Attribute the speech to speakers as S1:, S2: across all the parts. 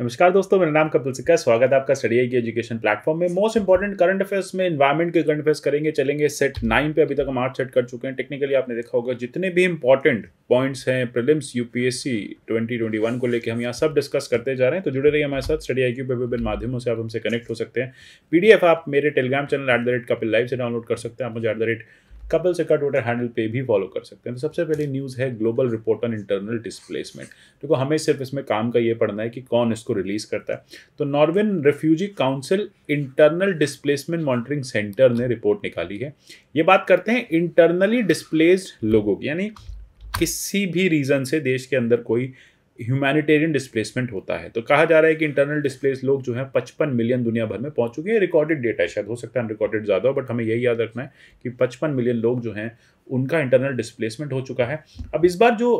S1: नमस्कार दोस्तों मेरा नाम कपिल सिक्का स्वागत है आपका स्टडी की एजुकेशन प्लेटफॉर्म में मोस्ट इंपॉर्टेंट करंट अफेयर्स में इन्वायरमेंट के करंट अफेयर्स करेंगे चलेंगे सेट नाइन पे अभी तक हम आठ सेट कर चुके हैं टेक्निकली आपने देखा होगा जितने भी इंपॉर्टेंट पॉइंट्स हैं प्रिलिम्स यूपीएससी 2021 को लेकर हम यहाँ सब डिस्कस करते जा रहे हैं तो जुड़े रहिए हमारे साथ स्टडी आई क्यू विभिन्न माध्यमों से आप हमसे कनेक्ट हो सकते हैं पीडीएफ आप मेरे Telegram channel at the rate Kapil live से डाउनलोड कर सकते हैं आप मुझे एट द रेट कपिल सिक्का ट्विटर हैंडल पे भी फॉलो कर सकते हैं तो सबसे पहले न्यूज़ है global report on internal displacement देखो हमें सिर्फ इसमें काम का ये पढ़ना है कि कौन इसको रिलीज करता है तो Norwegian refugee council internal displacement monitoring centre ने रिपोर्ट निकाली है ये बात करते हैं इंटरनली डिस्प्लेस्ड लोगों की यानी किसी भी रीज़न से देश के अंदर कोई ह्यूमैनिटेरियन डिस्प्लेसमेंट होता है तो कहा जा रहा है कि इंटरनल डिस्प्लेस लोग जो हैं पचपन मिलियन दुनिया भर में पहुंच चुके हैं रिकॉर्डेड डेटा है शायद हो सकता है अनरिकॉर्डेड ज़्यादा हो बट हमें यही याद रखना है कि पचपन मिलियन लोग जो हैं उनका इंटरनल डिस्प्लेसमेंट हो चुका है अब इस बार जो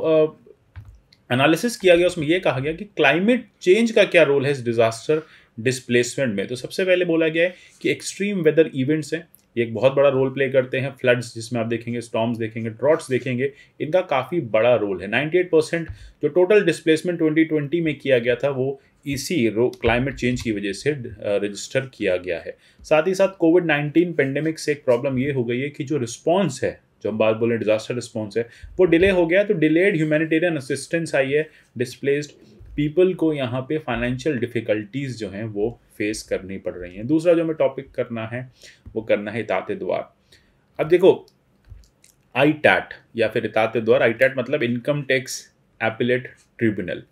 S1: एनालिसिस किया गया उसमें यह कहा गया कि क्लाइमेट चेंज का क्या रोल है इस डिज़ास्टर डिस्प्लेसमेंट में तो सबसे पहले बोला गया है कि एक्सट्रीम वेदर इवेंट्स हैं ये एक बहुत बड़ा रोल प्ले करते हैं फ्लड्स जिसमें आप देखेंगे स्टॉम्स देखेंगे ड्रॉट्स देखेंगे इनका काफ़ी बड़ा रोल है 98 परसेंट जो टोटल डिस्प्लेसमेंट 2020 में किया गया था वो इसी क्लाइमेट चेंज की वजह से रजिस्टर किया गया है साथ ही साथ कोविड नाइन्टीन पेंडेमिक से एक प्रॉब्लम ये हो गई है कि जो रिस्पॉन्स है जो हम बात बोले डिजास्टर रिस्पॉन्स है वो डिले हो गया तो डिलेड ह्यूमैनिटेरियन असिस्टेंस आई है डिस्प्लेस्ड पीपल को यहाँ पे फाइनेंशियल डिफ़िकल्टीज़ जो हैं वो फेस करनी पड़ रही हैं दूसरा जो हमें टॉपिक करना है वो करना है इताते द्वार अब देखो आई टैट या फिर इताते द्वार आई टैट मतलब इनकम टैक्स एपिलेट ट्रिब्यूनल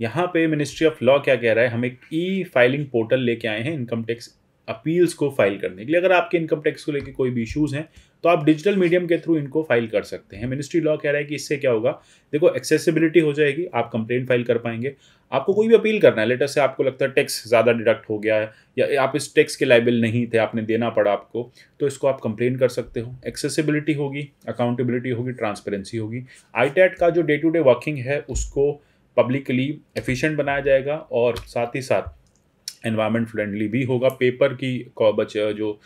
S1: यहाँ पे मिनिस्ट्री ऑफ लॉ क्या कह रहा है हम एक ई फाइलिंग पोर्टल लेके आए हैं इनकम टैक्स अपील्स को फाइल करने के लिए अगर आपके इनकम टैक्स को लेकर कोई भी इशूज़ हैं तो आप डिजिटल मीडियम के थ्रू इनको फाइल कर सकते हैं मिनिस्ट्री लॉ कह रहा है कि इससे क्या होगा देखो एक्सेसिबिलिटी हो जाएगी आप कंप्लेन फाइल कर पाएंगे आपको कोई भी अपील करना है लेटर से आपको लगता है टैक्स ज़्यादा डिडक्ट हो गया है या आप इस टैक्स के लाइबल नहीं थे आपने देना पड़ा आपको तो इसको आप कंप्लेन कर सकते हो एक्सेसिबिलिटी होगी अकाउंटेबिलिटी होगी ट्रांसपेरेंसी होगी आई का जो डे टू डे वर्किंग है उसको पब्लिकली एफिशिएंट बनाया जाएगा और साथ ही साथ एनवायरमेंट फ्रेंडली भी होगा पेपर की बच जो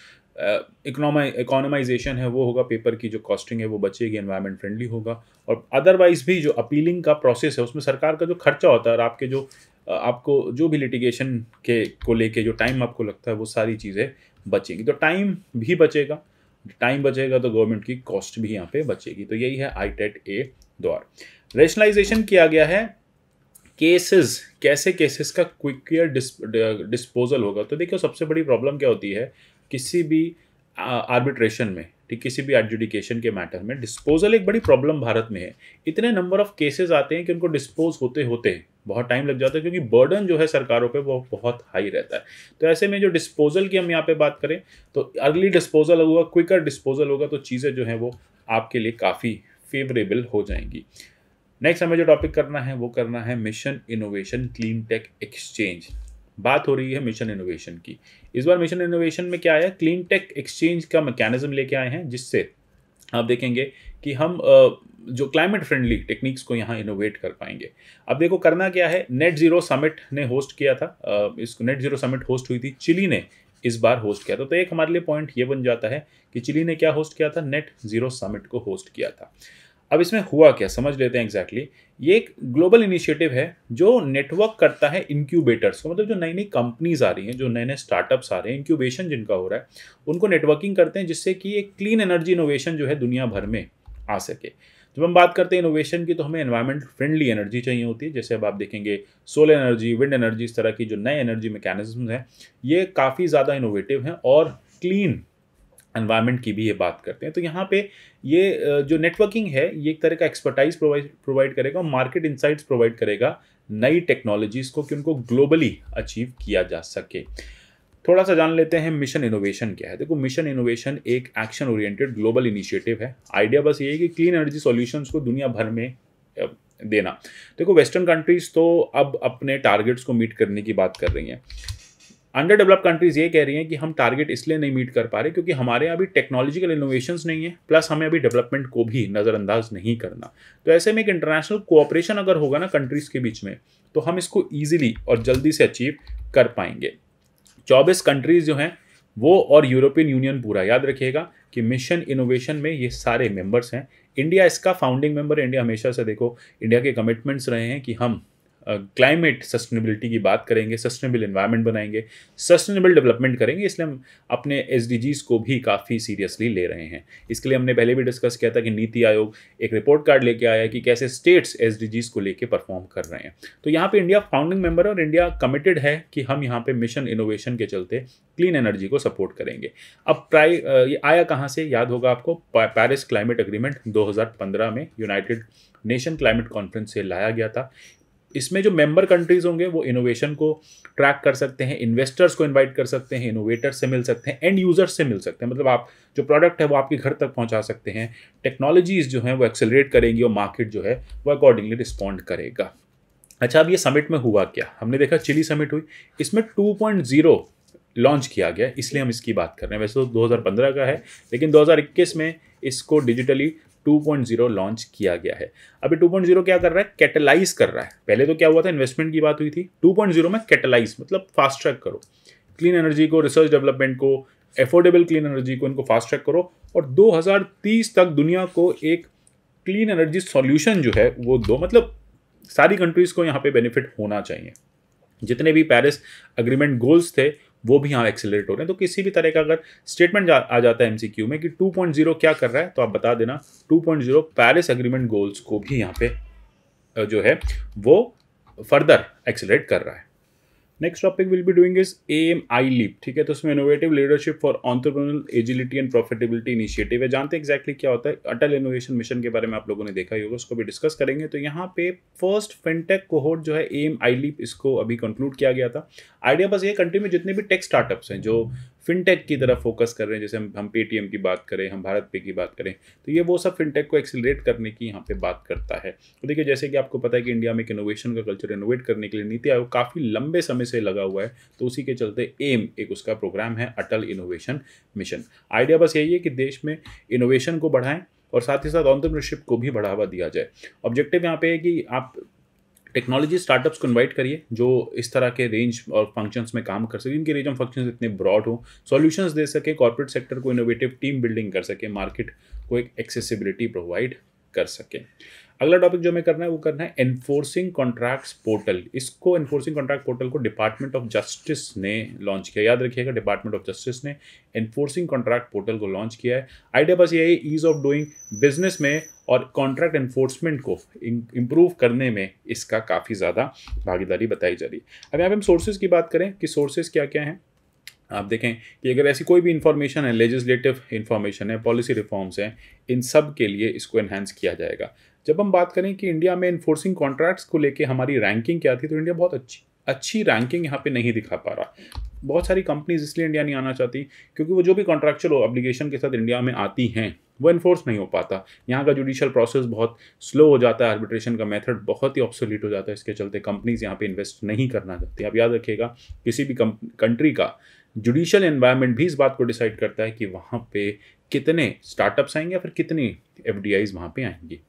S1: इकोनोमाइजेशन इकोनॉमाइजेशन है वो होगा पेपर की जो कॉस्टिंग है वो बचेगी एनवायरमेंट फ्रेंडली होगा और अदरवाइज भी जो अपीलिंग का प्रोसेस है उसमें सरकार का जो खर्चा होता है और आपके जो आपको जो भी लिटिगेशन के को लेके जो टाइम आपको लगता है वो सारी चीज़ें बचेंगी तो टाइम भी बचेगा टाइम बचेगा तो गवर्नमेंट की कॉस्ट भी यहाँ पे बचेगी तो यही है आई टेट ए द्वार रेशनलाइजेशन किया गया है केसेस कैसे केसेस का क्विकर डिस्पोजल होगा तो देखिए सबसे बड़ी प्रॉब्लम क्या होती है किसी भी आर्बिट्रेशन में ठीक किसी भी एडजुडिकेशन के मैटर में डिस्पोजल एक बड़ी प्रॉब्लम भारत में है इतने नंबर ऑफ केसेस आते हैं कि उनको डिस्पोज होते होते बहुत टाइम लग जाता है क्योंकि बर्डन जो है सरकारों पे वो बहुत हाई रहता है तो ऐसे में जो डिस्पोजल की हम यहाँ पे बात करें तो अर्ली डिस्पोजल होगा क्विकर डिस्पोजल होगा तो चीज़ें जो हैं वो आपके लिए काफ़ी फेवरेबल हो जाएंगी नेक्स्ट हमें जो टॉपिक करना है वो करना है mission innovation clean tech exchange बात हो रही है मिशन इनोवेशन की इस बार मिशन इनोवेशन में क्या आया क्लीन टेक एक्सचेंज का मैकेनिज्म लेके आए हैं जिससे आप देखेंगे कि हम जो क्लाइमेट फ्रेंडली टेक्निक्स को यहाँ इनोवेट कर पाएंगे अब देखो करना क्या है नेट जीरो समिट ने होस्ट किया था इस नेट जीरो समिट होस्ट हुई थी चिली ने इस बार होस्ट किया था तो एक हमारे लिए पॉइंट ये बन जाता है कि चिली ने क्या होस्ट किया था नेट जीरो समिट को होस्ट किया था अब इसमें हुआ क्या समझ लेते हैं एग्जैक्टली exactly. ये एक ग्लोबल इनिशिएटिव है जो नेटवर्क करता है इनक्यूबेटर्स को मतलब जो नई नई कंपनीज आ रही हैं जो नए नए स्टार्टअप्स आ रहे हैं इंक्यूबेशन जिनका हो रहा है उनको नेटवर्किंग करते हैं जिससे कि एक क्लीन एनर्जी इनोवेशन जो है दुनिया भर में आ सके जब हम बात करते हैं इनोवेशन की तो हमें एनवायरमेंट फ्रेंडली एनर्जी चाहिए होती है जैसे अब आप देखेंगे सोलर एनर्जी विंड एनर्जी इस तरह की जो नए एनर्जी मैकेनिज्म हैं ये काफ़ी ज़्यादा इनोवेटिव हैं और क्लीन एनवायरमेंट की भी ये बात करते हैं तो यहाँ पे ये जो नेटवर्किंग है ये एक तरह का एक्सपर्टाइज प्रोवाइड प्रोवाइड करेगा और मार्केट इंसाइट्स प्रोवाइड करेगा नई टेक्नोलॉजीज़ को कि उनको ग्लोबली अचीव किया जा सके थोड़ा सा जान लेते हैं मिशन इनोवेशन क्या है देखो मिशन इनोवेशन एक एक्शन ओरिएंटेड ग्लोबल इनिशिएटिव है आइडिया बस ये है कि क्लीन एनर्जी सॉल्यूशंस को दुनिया भर में देना देखो वेस्टर्न कंट्रीज तो अब अपने टारगेट्स को मीट करने की बात कर रही हैं अंडर डेवलप कंट्रीज़ ये कह रही हैं कि हम टारगेट इसलिए नहीं मीट कर पा रहे क्योंकि हमारे यहाँ अभी टेक्नोलॉजिकल इनोवेशन नहीं है प्लस हमें अभी डेवलपमेंट को भी नज़रअंदाज नहीं करना तो ऐसे में एक इंटरनेशनल कोऑपरेशन अगर होगा ना कंट्रीज़ के बीच में तो हम इसको ईजिली और जल्दी से अचीव कर पाएंगे चौबीस कंट्रीज़ जो हैं वो और यूरोपियन यूनियन पूरा याद रखिएगा कि मिशन इनोवेशन में ये सारे मेंबर्स हैं इंडिया इसका फाउंडिंग मेंबर इंडिया हमेशा से देखो इंडिया के कमिटमेंट्स रहे हैं कि हम क्लाइमेट सस्टेनेबिलिटी की बात करेंगे सस्टेनेबल इन्वायरमेंट बनाएंगे सस्टेनेबल डेवलपमेंट करेंगे इसलिए हम अपने एस को भी काफ़ी सीरियसली ले रहे हैं इसके लिए हमने पहले भी डिस्कस किया था कि नीति आयोग एक रिपोर्ट कार्ड लेके आया कि कैसे स्टेट्स एस को लेके परफॉर्म कर रहे हैं तो यहाँ पर इंडिया फाउंडिंग मेम्बर और इंडिया कमिटेड है कि हम यहाँ पर मिशन इनोवेशन के चलते क्लीन एनर्जी को सपोर्ट करेंगे अब प्राई ये आया कहाँ से याद होगा आपको पैरिस क्लाइमेट अग्रीमेंट दो में यूनाइटेड नेशन क्लाइमेट कॉन्फ्रेंस से लाया गया था इसमें जो मेंबर कंट्रीज होंगे वो इनोवेशन को ट्रैक कर सकते हैं इन्वेस्टर्स को इनवाइट कर सकते हैं इनोवेटर्स से मिल सकते हैं एंड यूजर्स से मिल सकते हैं मतलब आप जो प्रोडक्ट है वो आपके घर तक पहुंचा सकते हैं टेक्नोलॉजीज जो हैं वो एक्सेलरेट करेंगी और मार्केट जो है वो अकॉर्डिंगली रिस्पॉन्ड करेगा अच्छा अब ये समिट में हुआ क्या हमने देखा चिली समिट हुई इसमें टू लॉन्च किया गया इसलिए हम इसकी बात कर रहे हैं वैसे तो 2015 का है लेकिन 2021 में इसको डिजिटली 2.0 लॉन्च किया गया है अभी 2.0 क्या कर रहा है कैटेलाइज कर रहा है पहले तो क्या हुआ था इन्वेस्टमेंट की बात हुई थी 2.0 में कैटेलाइज मतलब फास्ट ट्रैक करो क्लीन एनर्जी को रिसर्च डेवलपमेंट को एफोर्डेबल क्लीन एनर्जी को इनको फास्ट ट्रैक करो और 2030 तक दुनिया को एक क्लीन एनर्जी सॉल्यूशन जो है वो दो मतलब सारी कंट्रीज़ को यहाँ पे बेनिफिट होना चाहिए जितने भी पेरिस अग्रीमेंट गोल्स थे वो भी यहाँ एक्सेलरेट हो रहे हैं तो किसी भी तरह का अगर स्टेटमेंट जा, आ जाता है एमसीक्यू में कि 2.0 क्या कर रहा है तो आप बता देना 2.0 पेरिस एग्रीमेंट गोल्स को भी यहाँ पे जो है वो फर्दर एक्सेलरेट कर रहा है next topic will be doing is A M I leap ठीक है तो उसमें innovative leadership for entrepreneurial agility and profitability initiative है जानते हैं एग्जैक्टली क्या होता है अटल इनोवेशन मिशन के बारे में आप लोगों ने देखा ही होगा उसको भी डिस्कस करेंगे तो यहाँ पे फर्स्ट फिनटेक कोहोर्ट जो है ए एम आई लीप इसको अभी कंक्लूड किया गया था आइडिया बस ये कंट्री में जितने भी टेक स्टार्टअप्स हैं जो फिनटेक की तरफ फोकस कर रहे हैं जैसे हम हम पेटीएम की बात करें हम भारत पे की बात करें तो ये वो सब फिनटेक को एक्सिलेट करने की यहाँ पे बात करता है तो देखिए जैसे कि आपको पता है कि इंडिया में एक इनोवेशन का कल्चर इनोवेट करने के लिए नीति आयोग काफ़ी लंबे समय से लगा हुआ है तो उसी के चलते एम एक उसका प्रोग्राम है अटल इनोवेशन मिशन आइडिया बस यही है कि देश में इनोवेशन को बढ़ाएं और साथ ही साथ ऑन्टरप्रनरशिप को भी बढ़ावा दिया जाए ऑब्जेक्टिव यहाँ पे है कि आप टेक्नोलॉजी स्टार्टअप्स को इन्वाइट करिए जो इस तरह के रेंज और फंक्शंस में काम कर सके इनके रेंज ऑफ फंक्शंस इतने ब्रॉड हो सॉल्यूशंस दे सके कॉर्पोरेट सेक्टर को इनोवेटिव टीम बिल्डिंग कर सके मार्केट को एक एक्सेसिबिलिटी प्रोवाइड कर सके अगला टॉपिक जो हमें करना है वो करना है एनफोर्सिंग कॉन्ट्रैक्ट्स पोर्टल इसको एनफोर्सिंग कॉन्ट्रैक्ट पोर्टल को डिपार्टमेंट ऑफ जस्टिस ने लॉन्च किया याद रखिएगा डिपार्टमेंट ऑफ जस्टिस ने एनफोर्सिंग कॉन्ट्रैक्ट पोर्टल को लॉन्च किया है आइडिया बस यही ईज ऑफ डूइंग बिजनेस में और कॉन्ट्रैक्ट एनफोर्समेंट को इम्प्रूव करने में इसका काफ़ी ज़्यादा भागीदारी बताई जा रही है अब यहाँ पे हम सोर्सेज की बात करें कि सोर्सेज क्या क्या हैं आप देखें कि अगर ऐसी कोई भी इन्फॉर्मेशन है लेजिस्लेटिव इन्फॉर्मेशन है पॉलिसी रिफॉर्म्स हैं इन सब के लिए इसको एनहेंस किया जाएगा जब हम बात करें कि इंडिया में इन्फोर्सिंग कॉन्ट्रैक्ट्स को लेके हमारी रैंकिंग क्या थी तो इंडिया बहुत अच्छी अच्छी रैंकिंग यहाँ पे नहीं दिखा पा रहा बहुत सारी कंपनीज इसलिए इंडिया नहीं आना चाहती क्योंकि वो जो भी कॉन्ट्रैक्चुअल ऑब्लिगेशन के साथ इंडिया में आती हैं वो इन्फोर्स नहीं हो पाता यहाँ का जुडिशल प्रोसेस बहुत स्लो हो जाता है आर्बिट्रेशन का मेथड बहुत ही ऑप्सोलीट हो जाता है इसके चलते कंपनीज यहाँ पे इन्वेस्ट नहीं करना चाहती आप याद रखिएगा किसी भी कंट्री का जुडिशल एनवायरनमेंट भी इस बात को डिसाइड करता है कि वहाँ पे कितने स्टार्टअप्स आएंगे या फिर कितनी एफ डी आईज वहाँ पर आएंगी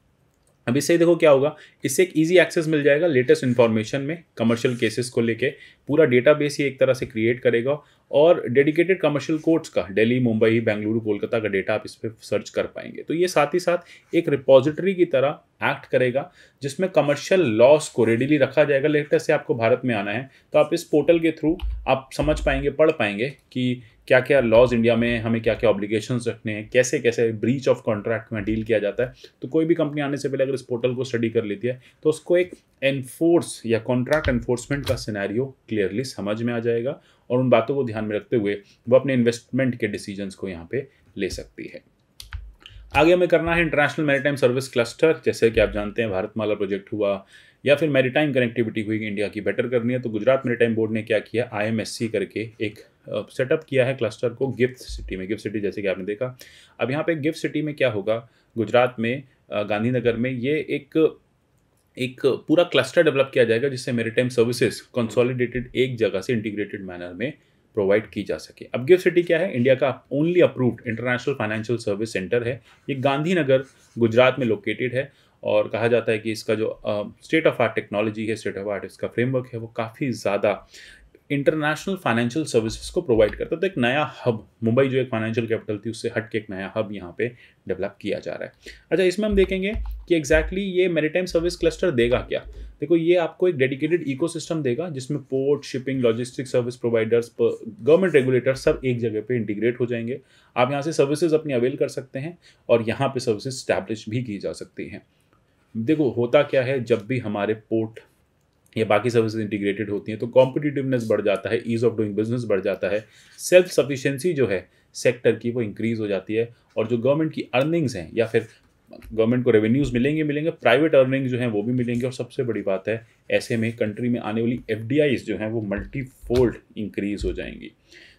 S1: अब इससे देखो क्या होगा इससे एक इजी एक्सेस मिल जाएगा लेटेस्ट इन्फॉर्मेशन में कमर्शियल केसेस को लेके पूरा डेटाबेस ये एक तरह से क्रिएट करेगा और डेडिकेटेड कमर्शियल कोर्ट्स का दिल्ली मुंबई बेंगलुरु कोलकाता का डेटा आप इस पर सर्च कर पाएंगे तो ये साथ ही साथ एक रिपोजिटरी की तरह एक्ट करेगा जिसमें कमर्शियल लॉस को रेडीली रखा जाएगा लेटेस्ट से आपको भारत में आना है तो आप इस पोर्टल के थ्रू आप समझ पाएंगे पढ़ पाएंगे कि क्या क्या लॉज इंडिया में हमें क्या क्या ऑब्लिगेशन रखने हैं कैसे कैसे ब्रीच ऑफ कॉन्ट्रैक्ट में डील किया जाता है तो कोई भी कंपनी आने से पहले अगर इस पोर्टल को स्टडी कर लेती है तो उसको एक एनफोर्स या कॉन्ट्रैक्ट एनफोर्समेंट का सिनेरियो क्लियरली समझ में आ जाएगा और उन बातों को ध्यान में रखते हुए वो अपने इन्वेस्टमेंट के डिसीजंस को यहाँ पे ले सकती है आगे हमें करना है इंटरनेशनल मैरीटाइम सर्विस क्लस्टर जैसे कि आप जानते हैं भारतमाला प्रोजेक्ट हुआ या फिर मैरीटाइम कनेक्टिविटी हुई इंडिया की बेटर करनी है तो गुजरात मैरीटाइम बोर्ड ने क्या किया आईएमएससी करके एक सेटअप किया है क्लस्टर को गिफ्ट सिटी में गिफ्ट सिटी जैसे कि आपने देखा अब यहाँ पे गिफ्ट सिटी में क्या होगा गुजरात में गांधीनगर में ये एक एक पूरा क्लस्टर डेवलप किया जाएगा जिससे मेरीटाइम सर्विसेज कंसोलिडेटेड एक जगह से इंटीग्रेटेड मैनर में प्रोवाइड की जा सके अब गिव सिटी क्या है इंडिया का only approved international financial service centre है ये गांधीनगर गुजरात में लोकेटेड है और कहा जाता है कि इसका जो स्टेट ऑफ आर्ट टेक्नोलॉजी है स्टेट ऑफ आर्ट इसका फ्रेमवर्क है वो काफ़ी ज़्यादा इंटरनेशनल फाइनेंशियल सर्विसेज को प्रोवाइड करता है तो एक नया हब मुंबई जो एक फाइनेंशियल कैपिटल थी उससे हट के एक नया हब यहाँ पे डेवलप किया जा रहा है अच्छा इसमें हम देखेंगे कि एग्जैक्टली exactly ये मेरीटाइम सर्विस क्लस्टर देगा क्या देखो ये आपको एक डेडिकेटेड इको देगा जिसमें port shipping logistic service providers government regulator सब एक जगह पर इंटीग्रेट हो जाएंगे आप यहाँ से सर्विसेज अपनी अवेल कर सकते हैं और यहाँ पर सर्विसेज स्टैब्लिश भी की जा सकती हैं देखो होता क्या है जब भी हमारे पोर्ट या बाकी सर्विसेज इंटीग्रेटेड होती हैं तो कॉम्पिटिटिवनेस बढ़ जाता है ईज़ ऑफ डूइंग बिजनेस बढ़ जाता है सेल्फ सफिशेंसी जो है सेक्टर की वो इंक्रीज़ हो जाती है और जो गवर्नमेंट की अर्निंग्स हैं या फिर गवर्नमेंट को रेवेन्यूज़ मिलेंगे मिलेंगे प्राइवेट अर्निंग्स जो हैं वो भी मिलेंगे और सबसे बड़ी बात है ऐसे में कंट्री में आने वाली एफ जो हैं वो मल्टी फोल्ड इंक्रीज़ हो जाएंगी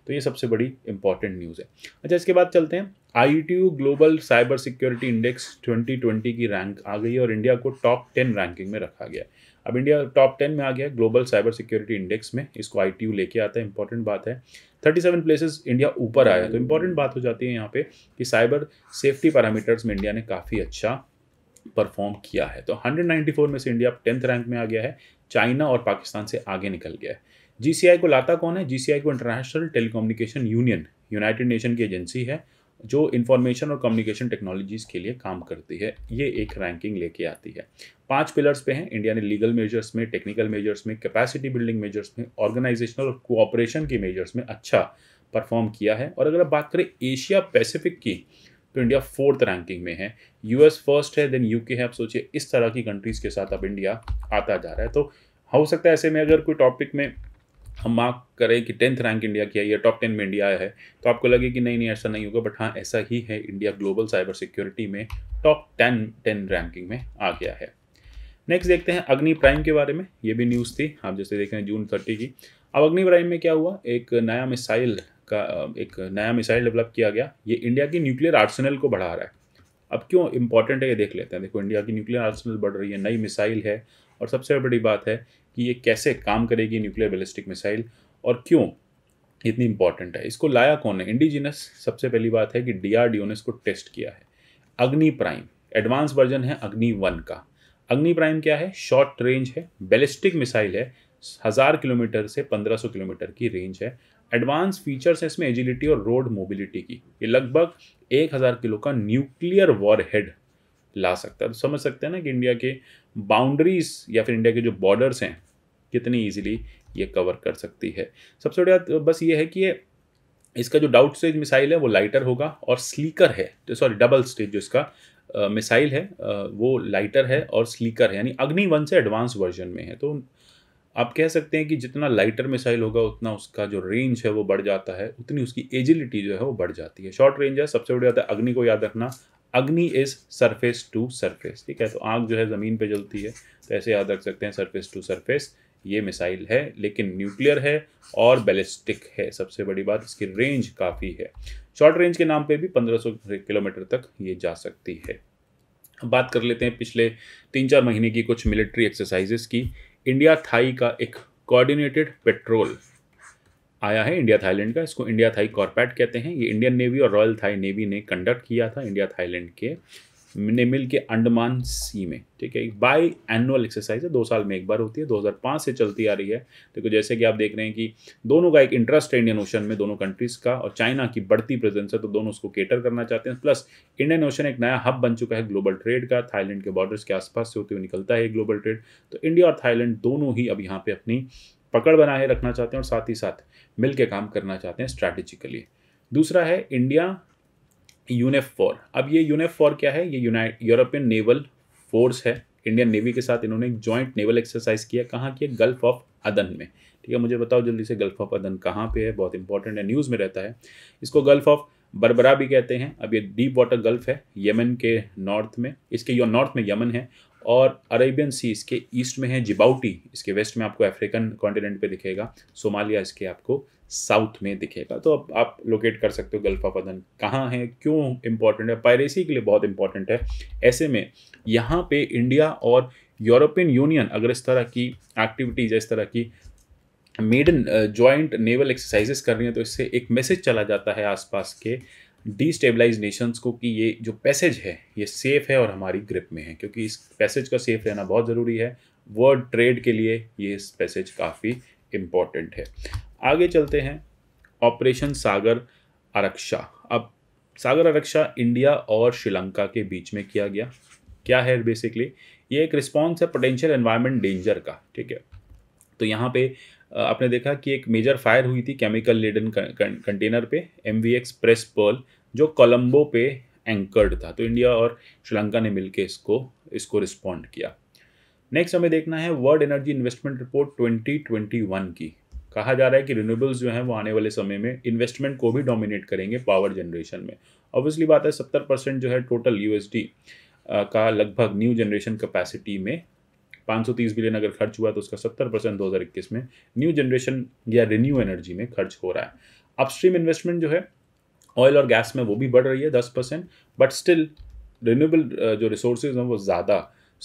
S1: तो ये सबसे बड़ी इंपॉर्टेंट न्यूज़ है अच्छा इसके बाद चलते हैं आई ग्लोबल साइबर सिक्योरिटी इंडेक्स 2020 की रैंक आ गई है और इंडिया को टॉप टेन रैंकिंग में रखा गया है अब इंडिया टॉप टेन में आ गया ग्लोबल साइबर सिक्योरिटी इंडेक्स में इसको आई टी यू लेके आता है इंपॉर्टेंट बात है थर्टी सेवन प्लेसेस इंडिया ऊपर आया तो इंपॉर्टेंट बात हो जाती है यहाँ पे कि साइबर सेफ्टी पैरामीटर्स में इंडिया ने काफ़ी अच्छा परफॉर्म किया है तो हंड्रेड नाइन्टी फोर में से इंडिया टेंथ रैंक में आ गया है चाइना और पाकिस्तान से आगे निकल गया है आई को लाता कौन है आई को international telecommunication union united nation की एजेंसी है जो इन्फॉर्मेशन और कम्युनिकेशन टेक्नोलॉजीज़ के लिए काम करती है ये एक रैंकिंग लेके आती है पांच पिलर्स पे हैं इंडिया ने लीगल मेजर्स में टेक्निकल मेजर्स में कैपेसिटी बिल्डिंग मेजर्स में ऑर्गेनाइजेशनल और कोऑपरेशन के मेजर्स में अच्छा परफॉर्म किया है और अगर आप बात करें एशिया पैसिफिक की तो इंडिया फोर्थ रैंकिंग में है यूएस फर्स्ट है देन यूके है आप सोचिए इस तरह की कंट्रीज़ के साथ अब इंडिया आता जा रहा है तो हो सकता है ऐसे में अगर कोई टॉपिक में हम मार्क करें कि टेंथ रैंक इंडिया की आई है टॉप टेन में इंडिया आया है तो आपको लगे कि नहीं नहीं ऐसा नहीं होगा बट हाँ ऐसा ही है इंडिया ग्लोबल साइबर सिक्योरिटी में टॉप टेन टेन रैंकिंग में आ गया है नेक्स्ट देखते हैं अग्नि प्राइम के बारे में ये भी न्यूज़ थी आप जैसे देख रहे हैं जून थर्टी की अब अग्नि प्राइम में क्या हुआ एक नया मिसाइल का एक नया मिसाइल डेवलप किया गया ये इंडिया की न्यूक्लियर आर्सनल को बढ़ा रहा है अब क्यों इंपॉर्टेंट है ये देख लेते हैं देखो इंडिया की न्यूक्लियर आर्सनल बढ़ रही है नई मिसाइल है और सबसे बड़ी बात है कि ये कैसे काम करेगी न्यूक्लियर बैलिस्टिक मिसाइल और क्यों इतनी इंपॉर्टेंट है इसको लाया कौन है इंडिजिनस सबसे पहली बात है कि डीआरडीओ ने इसको टेस्ट किया है अग्नि प्राइम एडवांस वर्जन है अग्नि वन का अग्नि प्राइम क्या है शॉर्ट रेंज है बैलिस्टिक मिसाइल है हज़ार किलोमीटर से पंद्रह सौ किलोमीटर की रेंज है एडवांस फीचर्स है इसमें एजिलिटी और रोड मोबिलिटी की ये लगभग एक हज़ार किलो का न्यूक्लियर वॉर हेड ला सकता है तो समझ सकते हैं ना कि इंडिया के बाउंड्रीज या फिर इंडिया के जो बॉर्डर्स हैं कितनी ईजिली ये कवर कर सकती है सबसे बड़ी बात तो बस ये है कि ये इसका जो डाउट स्टेज मिसाइल है वो लाइटर होगा और स्लीकर है तो सॉरी डबल स्टेज जो इसका मिसाइल है वो लाइटर है और स्लीकर है यानी अग्नि वन से एडवांस वर्जन में है तो आप कह सकते हैं कि जितना लाइटर मिसाइल होगा उतना उसका जो रेंज है वो बढ़ जाता है उतनी उसकी एजिलिटी जो है वो बढ़ जाती है शॉर्ट रेंज है सबसे बड़ी बात है अग्नि को याद रखना अग्नि इज सरफेस टू सरफेस ठीक है तो आग जो है ज़मीन पे जलती है तो ऐसे याद रख सकते हैं सरफेस टू सरफेस ये मिसाइल है लेकिन न्यूक्लियर है और बैलिस्टिक है सबसे बड़ी बात इसकी रेंज काफ़ी है शॉर्ट रेंज के नाम पे भी 1500 किलोमीटर तक ये जा सकती है बात कर लेते हैं पिछले तीन चार महीने की कुछ मिलिट्री एक्सरसाइजेस की इंडिया थाई का एक कोऑर्डिनेटेड पेट्रोल आया है इंडिया थाईलैंड का इसको इंडिया थाई कॉर्पैट कहते हैं ये इंडियन नेवी और रॉयल थाई नेवी ने कंडक्ट किया था इंडिया थाईलैंड के ने मिल के अंडमान सी में ठीक है एक बाई एनुअल एक्सरसाइज है दो साल में एक बार होती है 2005 से चलती आ रही है देखो जैसे कि आप देख रहे हैं कि दोनों का एक इंटरेस्ट है इंडियन ओशन में दोनों कंट्रीज़ का और चाइना की बढ़ती प्रेजेंस है तो दोनों उसको केटर करना चाहते हैं प्लस इंडियन ओशन एक नया हब बन चुका है ग्लोबल ट्रेड का थाईलैंड के बॉर्डर्स के आसपास से होते हुए निकलता है ग्लोबल ट्रेड तो इंडिया और थाईलैंड दोनों ही अब यहाँ पर अपनी पकड़ बनाए रखना चाहते हैं और साथ ही साथ मिल के काम करना चाहते हैं स्ट्रैटेजिकली दूसरा है इंडिया यूनिफ फोर अब ये यूनिफ फोर क्या है ये यूरोपियन नेवल फोर्स है इंडियन नेवी के साथ इन्होंने एक जॉइंट नेवल एक्सरसाइज किया कहाँ की गल्फ ऑफ अदन में ठीक है मुझे बताओ जल्दी से गल्फ ऑफ अदन कहाँ पे है बहुत इंपॉर्टेंट है न्यूज़ में रहता है इसको गल्फ ऑफ बरबरा भी कहते हैं अब ये डीप वाटर गल्फ है यमन के नॉर्थ में इसके यो नॉर्थ में यमन है और अरेबियन सी इसके ईस्ट में है जिबाउटी इसके वेस्ट में आपको अफ्रीकन कॉन्टिनेंट पे दिखेगा सोमालिया इसके आपको साउथ में दिखेगा तो अब आप लोकेट कर सकते हो गल्फा पदन कहाँ है क्यों इम्पॉर्टेंट है पायरेसी के लिए बहुत इंपॉर्टेंट है ऐसे में यहाँ पे इंडिया और यूरोपियन यूनियन अगर इस तरह की एक्टिविटीज इस तरह की मेडन जॉइंट नेवल एक्सरसाइजेस कर रही हैं तो इससे एक मैसेज चला जाता है आसपास के डिस्टेबलाइज नेशंस को कि ये जो पैसेज है ये सेफ़ है और हमारी ग्रिप में है क्योंकि इस पैसेज का सेफ रहना बहुत ज़रूरी है वर्ल्ड ट्रेड के लिए ये पैसेज काफ़ी इम्पॉर्टेंट है आगे चलते हैं ऑपरेशन सागर आरक्षा अब सागर आरक्षा इंडिया और श्रीलंका के बीच में किया गया क्या है बेसिकली ये एक रिस्पॉन्स है पोटेंशियल एनवायरनमेंट डेंजर का ठीक है तो यहाँ पे आपने देखा कि एक मेजर फायर हुई थी केमिकल लेडन कंटेनर पे एम वी प्रेस पर्ल जो कोलम्बो पे एंकर्ड था तो इंडिया और श्रीलंका ने मिलकर इसको इसको रिस्पॉन्ड किया नेक्स्ट हमें देखना है वर्ल्ड एनर्जी इन्वेस्टमेंट रिपोर्ट 2021 की कहा जा रहा है कि रिन्यूएबल्स जो हैं वो आने वाले समय में इन्वेस्टमेंट को भी डोमिनेट करेंगे पावर जनरेशन में ऑब्वियसली बात है सत्तर परसेंट जो है टोटल यूएसडी का लगभग न्यू जनरेशन कैपेसिटी में 530 बिलियन अगर खर्च हुआ तो उसका 70 परसेंट दो में न्यू जनरेशन या रिन्यू एनर्जी में खर्च हो रहा है अपस्ट्रीम इन्वेस्टमेंट जो है ऑयल और गैस में वो भी बढ़ रही है दस परसेंट बट स्टिल रिन्यूएबल जो रिसोर्सेज हैं वो ज़्यादा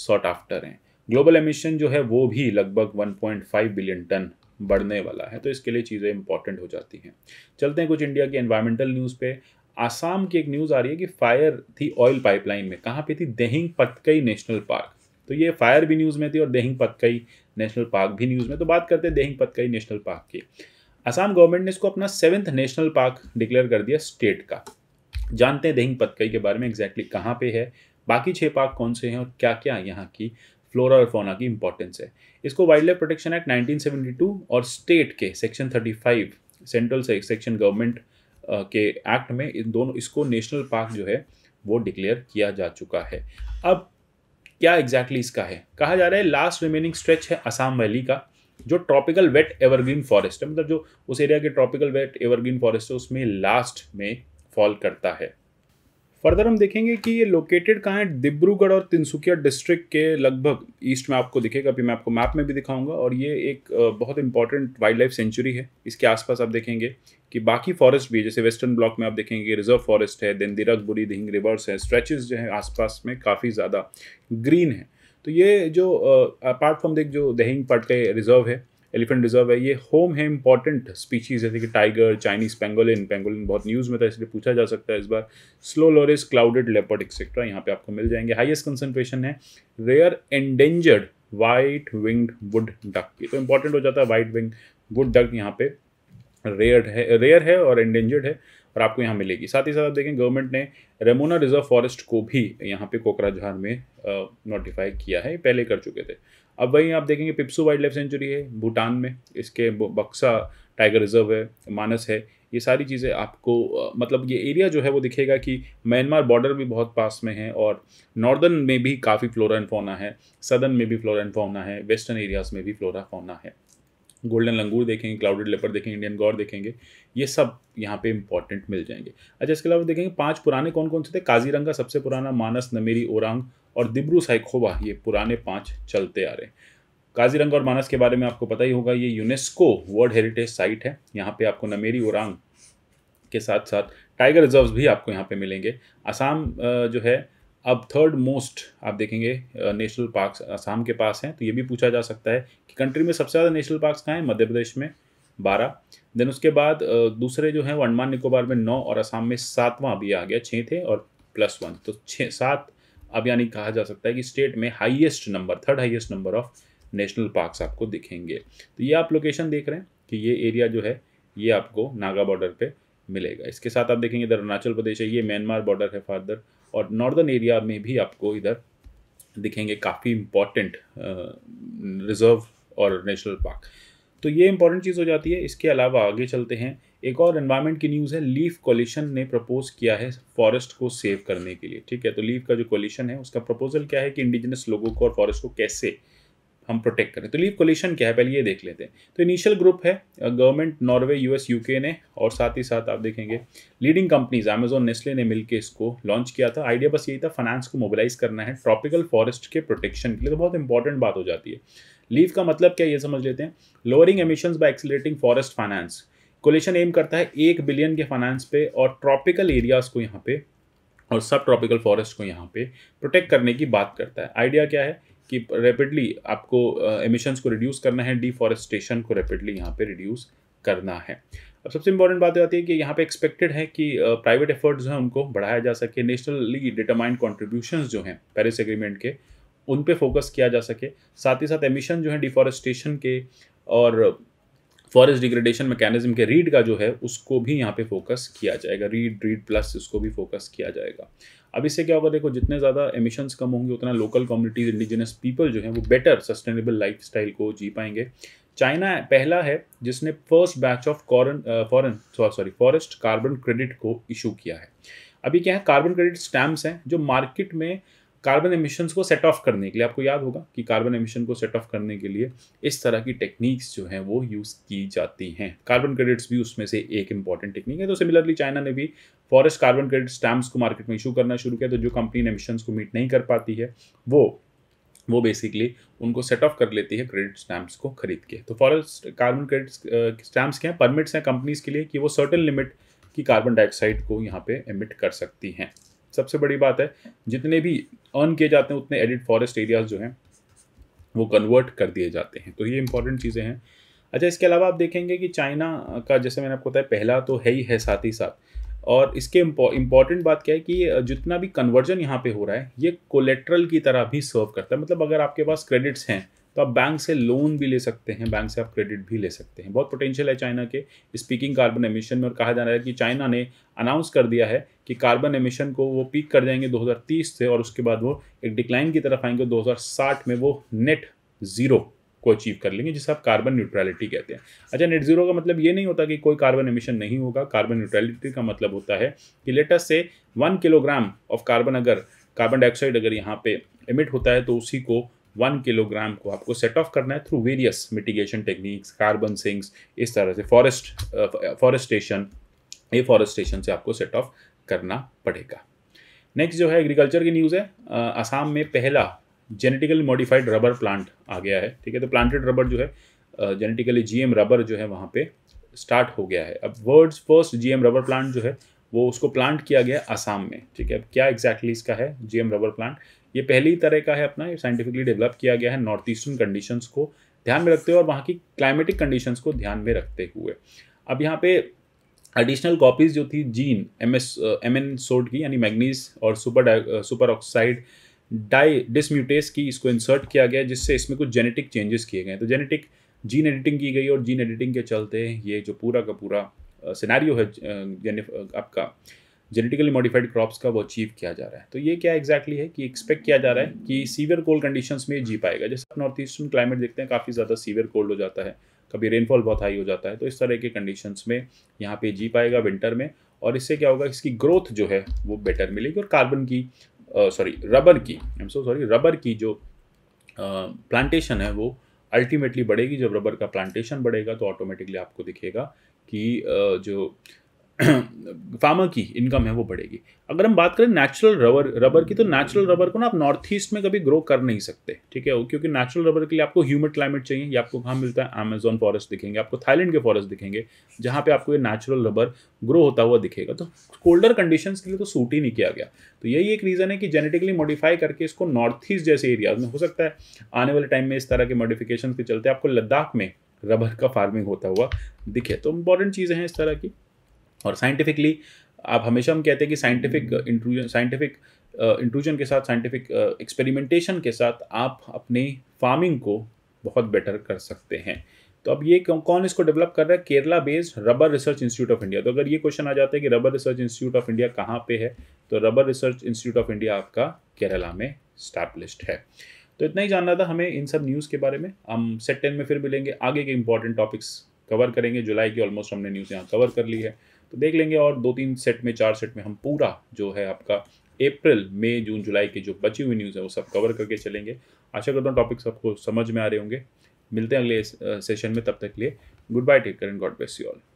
S1: सॉट आफ्टर हैं ग्लोबल एमिशन जो है वो भी लगभग 1.5 बिलियन टन बढ़ने वाला है तो इसके लिए चीज़ें इंपॉर्टेंट हो जाती हैं चलते हैं कुछ इंडिया के एनवायरमेंटल न्यूज़ पे आसाम की एक न्यूज़ आ रही है कि फायर थी ऑयल पाइपलाइन में कहाँ पे थी देहिंग पतकई नेशनल पार्क तो ये फायर भी न्यूज़ में थी और देहिंग पतकई नेशनल पार्क भी न्यूज़ में तो बात करते हैं देहिंग पतकई नेशनल पार्क की असम गवर्नमेंट ने इसको अपना सेवन्थ नेशनल पार्क डिक्लेयर कर दिया स्टेट का जानते हैं देहिंग पतकई के बारे में एग्जैक्टली exactly कहाँ पे है बाकी छः पार्क कौन से हैं और क्या क्या यहाँ की फ्लोरा और फोना की इंपॉर्टेंस है इसको wild life protection act nineteen और स्टेट के सेक्शन थर्टी सेंट्रल से, सेक्शन गवर्नमेंट के एक्ट में इन दोनों इसको नेशनल पार्क जो है वो डिक्लेयर किया जा चुका है अब क्या एग्जैक्टली exactly इसका है कहा जा रहा है लास्ट रिमेनिंग स्ट्रेच है असम वैली का जो ट्रॉपिकल वेट एवरग्रीन फॉरेस्ट है मतलब जो उस एरिया के ट्रॉपिकल वेट एवरग्रीन फॉरेस्ट है उसमें लास्ट में फॉल करता है फर्दर हम देखेंगे कि ये लोकेटेड कहाँ है डिब्रूगढ़ और तिनसुकिया डिस्ट्रिक्ट के लगभग ईस्ट में आपको दिखेगा अभी मैं आपको मैप में भी दिखाऊंगा और ये एक बहुत इंपॉर्टेंट वाइल्ड लाइफ सेंचुरी है इसके आसपास आप देखेंगे कि बाकी फॉरेस्ट भी है जैसे वेस्टर्न ब्लॉक में आप देखेंगे रिजर्व फॉरेस्ट है देन दिरकबुरी दिंग रिवर्स है स्ट्रेचेज जो है आसपास में काफ़ी ज़्यादा ग्रीन है तो ये जो अपार्ट फ्रॉम देख जो दहिंग पट के रिजर्व है एलिफेंट रिजर्व है ये होम है इंपॉर्टेंट स्पीशीज जैसे कि टाइगर चाइनीज पेंगोलिन पेंगोलिन बहुत न्यूज़ में था इसलिए पूछा जा सकता है इस बार slow loris clouded leopard etcetera यहाँ पे आपको मिल जाएंगे हाइएस्ट कंसनट्रेशन है rare endangered white winged wood duck ये तो इंपॉर्टेंट हो जाता है वाइट विंग वुड डक यहाँ पे रेयर है रेयर है और एंडेंजर्ड है और आपको यहाँ मिलेगी साथ ही साथ आप देखें गवर्नमेंट ने रेमोना रिजर्व फॉरेस्ट को भी यहाँ पे कोकराझार में नोटिफाई किया है पहले कर चुके थे अब वहीं आप देखेंगे पिप्सू वाइल्ड लाइफ सेंचुरी है भूटान में इसके बक्सा टाइगर रिजर्व है मानस है ये सारी चीज़ें आपको मतलब ये एरिया जो है वो दिखेगा कि म्यांमार बॉर्डर भी बहुत पास में है और नॉर्दर्न में भी काफ़ी फ्लोरा एंड फोना है सदर्न में भी फ्लोरा एंड फोना है वेस्टर्न एरियाज़ में भी फ्लोरा फोना है गोल्डन लंगूर देखेंगे क्लाउडेड लेपर देखेंगे इंडियन गौर देखेंगे ये सब यहाँ पे इंपॉर्टेंट मिल जाएंगे अच्छा इसके अलावा देखेंगे पांच पुराने कौन कौन से थे काजीरंगा सबसे पुराना मानस नमेरी ओरंग और दिब्रू साइखोबा ये पुराने पाँच चलते आ रहे हैं काजीरंगा और मानस के बारे में आपको पता ही होगा ये यूनेस्को वर्ल्ड हेरिटेज साइट है यहाँ पे आपको नमेरी उरांग के साथ साथ टाइगर रिजर्व भी आपको यहाँ पे मिलेंगे आसाम जो है अब थर्ड मोस्ट आप देखेंगे नेशनल पार्क आसाम के पास हैं तो ये भी पूछा जा सकता है कि कंट्री में सबसे ज़्यादा नेशनल पार्क कहाँ हैं मध्य प्रदेश में बारह देन उसके बाद दूसरे जो हैं वो अंडमान निकोबार में नौ और आसाम में सातवां भी आ गया छः थे और प्लस वन तो छः सात अब यानी कहा जा सकता है कि स्टेट में highest number third highest number of national parks आपको दिखेंगे तो ये आप लोकेशन देख रहे हैं कि ये एरिया जो है ये आपको नागा बॉर्डर पे मिलेगा इसके साथ आप देखेंगे इधर अरुणाचल प्रदेश है ये म्यांमार बॉर्डर है फार्दर और नॉर्दर्न एरिया में भी आपको इधर दिखेंगे काफ़ी इम्पॉर्टेंट रिजर्व और नेशनल पार्क तो ये इंपॉर्टेंट चीज़ हो जाती है इसके अलावा आगे चलते हैं एक और एनवायरमेंट की न्यूज़ है लीफ कोलिशन ने प्रपोज किया है फॉरेस्ट को सेव करने के लिए ठीक है तो लीफ का जो कोलिशन है उसका प्रपोजल क्या है कि इंडिजिनस लोगों को और फॉरेस्ट को कैसे हम प्रोटेक्ट करें तो लीव कोलिशन क्या है पहले ये देख लेते हैं तो इनिशियल ग्रुप है गवर्नमेंट नॉर्वे यूएस यूके ने और साथ ही साथ आप देखेंगे लीडिंग कंपनीज अमेजोन नेस्ले ने मिलकर इसको लॉन्च किया था आइडिया बस यही था फाइनेंस को मोबिलाइज करना है ट्रॉपिकल फॉरेस्ट के प्रोटेक्शन के लिए तो बहुत इंपॉर्टेंट बात हो जाती है लीव का मतलब क्या ये समझ लेते हैं lowering emission by accelerating forest finance coalition aim करता है एक बिलियन के फाइनेंस पे और ट्रॉपिकल एरियाज को यहाँ पे और सब ट्रॉपिकल फॉरेस्ट को यहाँ पे प्रोटेक्ट करने की बात करता है आइडिया क्या है कि रैपिडली आपको एमिशंस uh, को रिड्यूस करना है डिफॉरेस्टेशन को रैपिडली यहाँ पे रिड्यूस करना है अब सबसे इंपॉर्टेंट बात आती है कि यहाँ पे एक्सपेक्टेड है कि प्राइवेट uh, एफर्ट्स जो हैं उनको बढ़ाया जा सके नेशनली डिटरमाइंड कॉन्ट्रीब्यूशन जो हैं पेरिस एग्रीमेंट के उन पे फोकस किया जा सके साथ ही साथ एमिशन जो हैं डिफॉरेस्टेशन के और फॉरेस्ट डिग्रेडेशन मैकेनिज्म के रीड का जो है उसको भी यहाँ पे फोकस किया जाएगा रीड रीड प्लस इसको भी फोकस किया जाएगा अब इससे क्या होगा देखो जितने ज़्यादा एमिशंस कम होंगे उतना लोकल कम्युनिटीज़ इंडिजिनस पीपल जो है वो बेटर सस्टेनेबल लाइफ को जी पाएंगे चाइना पहला है जिसने first batch of corn foreign sorry forest carbon credit को इशू किया है अभी क्या है कार्बन क्रेडिट स्टैम्प्स हैं जो मार्केट में कार्बन एमिशंस को सेट ऑफ करने के लिए आपको याद होगा कि कार्बन एमिशन को सेट ऑफ करने के लिए इस तरह की टेक्निक्स जो हैं वो यूज़ की जाती हैं कार्बन क्रेडिट्स भी उसमें से एक इंपॉर्टेंट टेक्निक है तो सिमिलरली चाइना ने भी फॉरेस्ट कार्बन क्रेडिट स्टैम्प्स को मार्केट में इशू करना शुरू किया तो जो कंपनी एमिशंस को मीट नहीं कर पाती है वो वो बेसिकली उनको सेट ऑफ कर लेती है क्रेडिट स्टैम्प्स को खरीद के तो फॉरेस्ट कार्बन क्रेडिट स्टैम्प्स के हैं परमिट्स हैं कंपनीज के लिए कि वो सर्टन लिमिट की कार्बन डाइऑक्साइड को यहाँ पे एमिट कर सकती हैं सबसे बड़ी बात है जितने भी अर्न किए जाते हैं उतने एडिट फॉरेस्ट एरियाज जो हैं वो कन्वर्ट कर दिए जाते हैं तो ये इंपॉर्टेंट चीज़ें हैं अच्छा इसके अलावा आप देखेंगे कि चाइना का जैसे मैंने आपको बताया पहला तो है ही है साथ ही साथ और इसके इम्पॉर्टेंट बात क्या है कि जितना भी कन्वर्जन यहाँ पे हो रहा है ये कोलेट्रल की तरह भी सर्व करता है मतलब अगर आपके पास क्रेडिट्स हैं तो आप बैंक से लोन भी ले सकते हैं बैंक से आप क्रेडिट भी ले सकते हैं बहुत पोटेंशियल है चाइना के स्पीकिंग कार्बन एमिशन में और कहा जा रहा है कि चाइना ने अनाउंस कर दिया है कि कार्बन एमिशन को वो पीक कर जाएंगे 2030 से और उसके बाद वो एक डिक्लाइन की तरफ आएंगे 2060 में वो नेट ज़ीरो को अचीव कर लेंगे जिसे आप कार्बन न्यूट्रलिटी कहते हैं अच्छा नेट जीरो का मतलब ये नहीं होता कि कोई कार्बन एमिशन नहीं होगा कार्बन न्यूट्रलिटी का मतलब होता है कि लेटेस्ट से वन किलोग्राम ऑफ कार्बन अगर कार्बन डाइऑक्साइड अगर यहाँ पे एमिट होता है तो उसी को वन किलोग्राम को आपको सेट ऑफ करना है through various mitigation techniques carbon sinks इस तरह से फॉरेस्ट फॉरेस्टेशन फॉरेस्टेशन से आपको सेट ऑफ करना पड़ेगा नेक्स्ट जो है एग्रीकल्चर की न्यूज़ है आसाम में पहला जेनेटिकली मॉडिफाइड रबर प्लांट आ गया है ठीक है तो प्लांटेड रबर जो है जेनेटिकली जीएम रबर जो है वहाँ पे स्टार्ट हो गया है अब world's first GM rubber plant जो है वो उसको प्लांट किया गया आसाम में ठीक है अब क्या एग्जैक्टली exactly इसका है जीएम रबर प्लांट ये पहली तरह का है अपना ये साइंटिफिकली डेवलप किया गया है नॉर्थ ईस्टर्न कंडीशंस को ध्यान में रखते हुए और वहाँ की क्लाइमेटिक कंडीशंस को ध्यान में रखते हुए अब यहाँ पे एडिशनल कॉपीज जो थी gene M S M N SOD की यानी मैग्नीज और super super oxide di dismutase की इसको इंसर्ट किया गया जिससे इसमें कुछ जेनेटिक चेंजेस किए गए तो जेनेटिक जीन एडिटिंग की गई और जीन एडिटिंग के चलते ये जो पूरा का पूरा सिनारियो uh, है uh, uh, आपका जेनेटिकली मॉडिफाइड क्रॉप्स का वो अचीव किया जा रहा है तो ये क्या एग्जैक्टली exactly है कि एक्सपेक्ट किया जा रहा है कि सीवियर कोल्ड कंडीशंस में जी पाएगा जैसे नॉर्थ ईस्टर्न क्लाइमेट देखते हैं काफ़ी ज़्यादा सीवियर कोल्ड हो जाता है कभी रेनफॉल बहुत हाई हो जाता है तो इस तरह के कंडीशंस में यहाँ पे जी पाएगा विंटर में और इससे क्या होगा इसकी ग्रोथ जो है वो बेटर मिलेगी और कार्बन की सॉरी रबर की एम सो सॉरी रबर की जो प्लांटेशन uh, है वो अल्टीमेटली बढ़ेगी जब रबर का प्लांटेशन बढ़ेगा तो ऑटोमेटिकली आपको दिखेगा कि uh, जो फार्मर की इनकम है वो बढ़ेगी अगर हम बात करें नेचुरल रबर रबर की तो नेचुरल रबर को ना आप नॉर्थ ईस्ट में कभी ग्रो कर नहीं सकते ठीक है क्योंकि नेचुरल रबर के लिए आपको ह्यूमिड क्लाइमेट चाहिए ये आपको कहाँ मिलता है अमेजोन फॉरेस्ट दिखेंगे आपको थाईलैंड के फॉरेस्ट दिखेंगे जहाँ पे आपको ये नेचुरल रबर ग्रो होता हुआ दिखेगा तो कोल्डर कंडीशन के लिए तो सूट ही नहीं किया गया तो यही एक रीज़न है कि जेनेटिकली मॉडिफाई करके इसको नॉर्थ ईस्ट जैसे एरियाज में हो सकता है आने वाले टाइम में इस तरह के मॉडिफिकेशन के चलते आपको लद्दाख में रबर का फार्मिंग होता हुआ दिखे तो इंपॉर्टेंट चीज़ें हैं इस तरह की और साइंटिफिकली आप हमेशा हम कहते हैं कि साइंटिफिक इंट्रूजन साइंटिफिक इंट्रूजन के साथ साइंटिफिक एक्सपेरिमेंटेशन uh, के साथ आप अपने फार्मिंग को बहुत बेटर कर सकते हैं तो अब ये कौन कौन इसको डेवलप कर रहा है Kerala based rubber research institute of India तो अगर ये क्वेश्चन आ जाता है कि rubber research institute of India कहाँ पे है तो rubber research institute of India आपका केरला में स्टैब्लिश्ड है तो इतना ही जानना था हमें इन सब न्यूज़ के बारे में हम सेट टेन में फिर मिलेंगे आगे के इंपॉर्टेंट टॉपिक्स कवर करेंगे जुलाई की ऑलमोस्ट हमने न्यूज़ यहाँ कवर कर ली है तो देख लेंगे और दो तीन सेट में चार सेट में हम पूरा जो है आपका अप्रैल मई जून जुलाई की जो बची हुई न्यूज़ है वो सब कवर करके चलेंगे आशा करता हूँ टॉपिक सबको समझ में आ रहे होंगे मिलते हैं अगले सेशन में तब तक के लिए goodbye take care and God bless you all